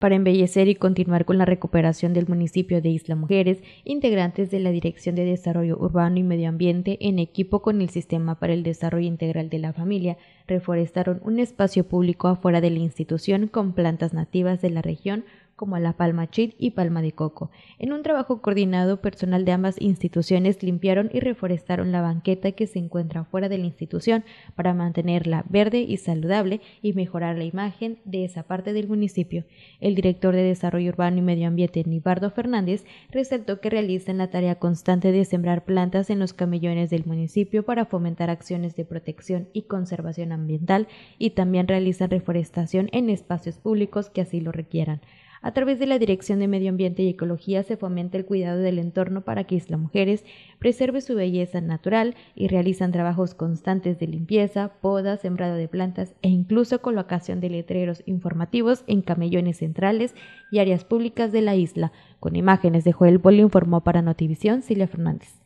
para embellecer y continuar con la recuperación del municipio de Isla Mujeres, integrantes de la Dirección de Desarrollo Urbano y Medio Ambiente, en equipo con el Sistema para el Desarrollo Integral de la Familia, reforestaron un espacio público afuera de la institución con plantas nativas de la región como la Palma Chit y Palma de Coco. En un trabajo coordinado, personal de ambas instituciones limpiaron y reforestaron la banqueta que se encuentra fuera de la institución para mantenerla verde y saludable y mejorar la imagen de esa parte del municipio. El director de Desarrollo Urbano y Medio Ambiente, Nibardo Fernández, resaltó que realizan la tarea constante de sembrar plantas en los camellones del municipio para fomentar acciones de protección y conservación ambiental y también realizan reforestación en espacios públicos que así lo requieran. A través de la Dirección de Medio Ambiente y Ecología se fomenta el cuidado del entorno para que Isla Mujeres preserve su belleza natural y realizan trabajos constantes de limpieza, poda, sembrado de plantas e incluso colocación de letreros informativos en camellones centrales y áreas públicas de la isla. Con imágenes de Joel Poli informó para Notivisión Silvia Fernández.